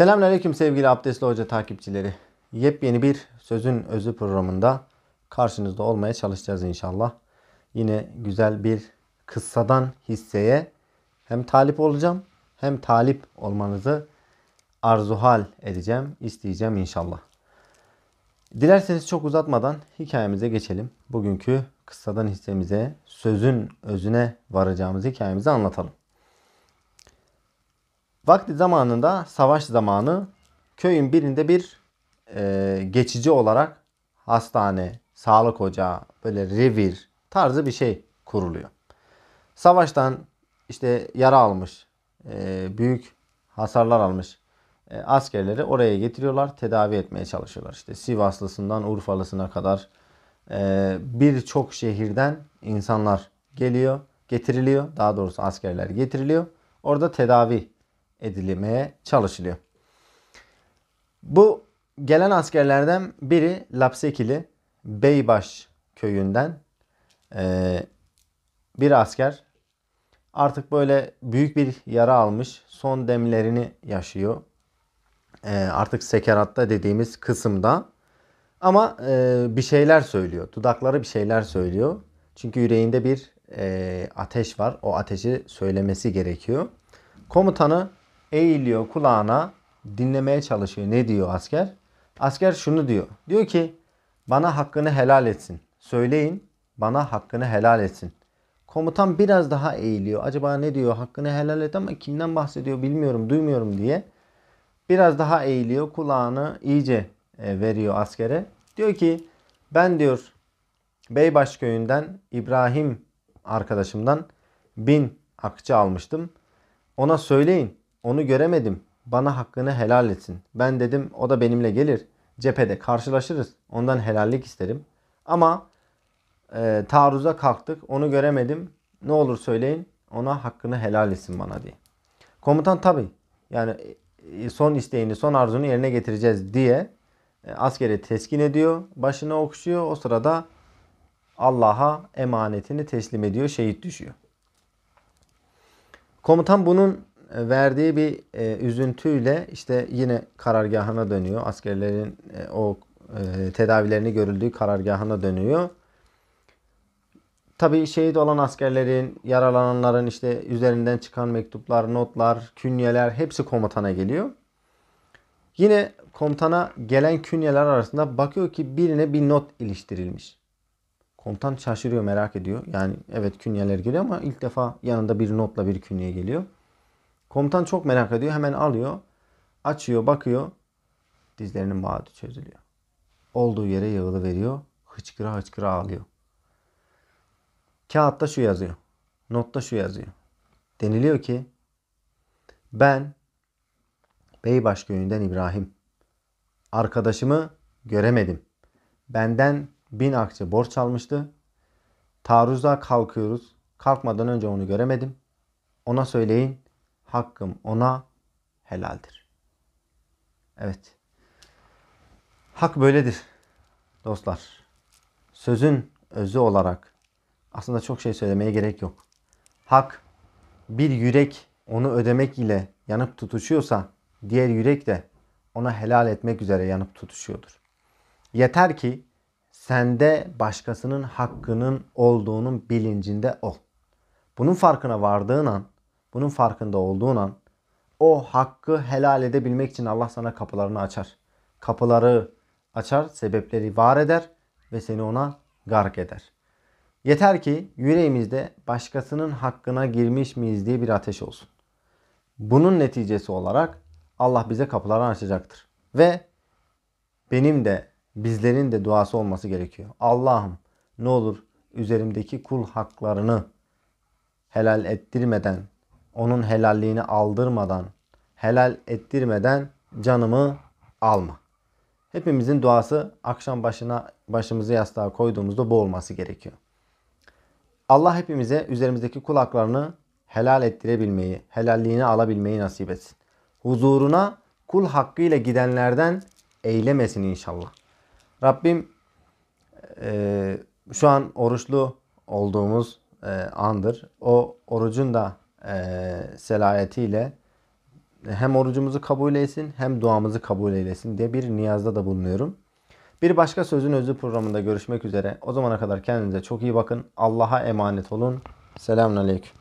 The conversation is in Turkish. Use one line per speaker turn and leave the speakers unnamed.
Selamünaleyküm sevgili Abdestli Hoca takipçileri. Yepyeni bir Sözün Özü programında karşınızda olmaya çalışacağız inşallah. Yine güzel bir kıssadan hisseye hem talip olacağım hem talip olmanızı arzuhal edeceğim, isteyeceğim inşallah. Dilerseniz çok uzatmadan hikayemize geçelim. Bugünkü kıssadan hissemize, sözün özüne varacağımız hikayemizi anlatalım. Vakti zamanında savaş zamanı köyün birinde bir e, geçici olarak hastane, sağlık ocağı, böyle revir tarzı bir şey kuruluyor. Savaştan işte yara almış, e, büyük hasarlar almış e, askerleri oraya getiriyorlar, tedavi etmeye çalışıyorlar. İşte Sivaslısından Urfalısına kadar e, birçok şehirden insanlar geliyor, getiriliyor. Daha doğrusu askerler getiriliyor. Orada tedavi edilmeye çalışılıyor. Bu gelen askerlerden biri Lapsekili Beybaş köyünden e, bir asker. Artık böyle büyük bir yara almış. Son demlerini yaşıyor. E, artık sekeratta dediğimiz kısımda. Ama e, bir şeyler söylüyor. Dudakları bir şeyler söylüyor. Çünkü yüreğinde bir ateş var. O ateşi söylemesi gerekiyor. Komutanı eğiliyor kulağına dinlemeye çalışıyor. Ne diyor asker? Asker şunu diyor. Diyor ki bana hakkını helal etsin. Söyleyin bana hakkını helal etsin. Komutan biraz daha eğiliyor. Acaba ne diyor? Hakkını helal et ama kimden bahsediyor bilmiyorum, duymuyorum diye. Biraz daha eğiliyor. Kulağını iyice e, veriyor askere. Diyor ki ben diyor Beybaş köyünden İbrahim arkadaşımdan bin akçe almıştım. Ona söyleyin onu göremedim. Bana hakkını helal etsin. Ben dedim o da benimle gelir. Cephede karşılaşırız. Ondan helallik isterim. Ama e, taarruza kalktık. Onu göremedim. Ne olur söyleyin. Ona hakkını helal etsin bana diye. Komutan tabi yani e, son isteğini son arzunu yerine getireceğiz diye e, askeri teskin ediyor. Başına okşuyor. O sırada Allah'a emanetini teslim ediyor. Şehit düşüyor. Komutan bunun e, verdiği bir e, üzüntüyle işte yine karargahına dönüyor. Askerlerin e, o e, tedavilerini görüldüğü karargahına dönüyor. Tabii şehit olan askerlerin, yaralananların işte üzerinden çıkan mektuplar, notlar, künyeler hepsi komutana geliyor. Yine komutana gelen künyeler arasında bakıyor ki birine bir not iliştirilmiş. Komutan şaşırıyor, merak ediyor. Yani evet künyeler geliyor ama ilk defa yanında bir notla bir künye geliyor. Komutan çok merak ediyor. Hemen alıyor. Açıyor bakıyor. Dizlerinin bağı çözülüyor. Olduğu yere yığılı veriyor. Hıçkıra hıçkıra ağlıyor. Kağıtta şu yazıyor. Notta şu yazıyor. Deniliyor ki ben Beybaş köyünden İbrahim. Arkadaşımı göremedim. Benden bin akçe borç almıştı. Taarruza kalkıyoruz. Kalkmadan önce onu göremedim. Ona söyleyin hakkım ona helaldir. Evet. Hak böyledir dostlar. Sözün özü olarak aslında çok şey söylemeye gerek yok. Hak bir yürek onu ödemek ile yanıp tutuşuyorsa diğer yürek de ona helal etmek üzere yanıp tutuşuyordur. Yeter ki sende başkasının hakkının olduğunun bilincinde ol. Bunun farkına vardığın an bunun farkında olduğun an o hakkı helal edebilmek için Allah sana kapılarını açar. Kapıları açar, sebepleri var eder ve seni ona gark eder. Yeter ki yüreğimizde başkasının hakkına girmiş miyiz diye bir ateş olsun. Bunun neticesi olarak Allah bize kapıları açacaktır. Ve benim de bizlerin de duası olması gerekiyor. Allah'ım ne olur üzerimdeki kul haklarını helal ettirmeden onun helalliğini aldırmadan, helal ettirmeden canımı alma. Hepimizin duası akşam başına başımızı yastığa koyduğumuzda bu olması gerekiyor. Allah hepimize üzerimizdeki kulaklarını helal ettirebilmeyi, helalliğini alabilmeyi nasip etsin. Huzuruna kul hakkıyla gidenlerden eylemesin inşallah. Rabbim e, şu an oruçlu olduğumuz e, andır. O orucun da e, selayetiyle hem orucumuzu kabul eylesin hem duamızı kabul eylesin diye bir niyazda da bulunuyorum. Bir başka sözün özü programında görüşmek üzere. O zamana kadar kendinize çok iyi bakın. Allah'a emanet olun. Selamun Aleyküm.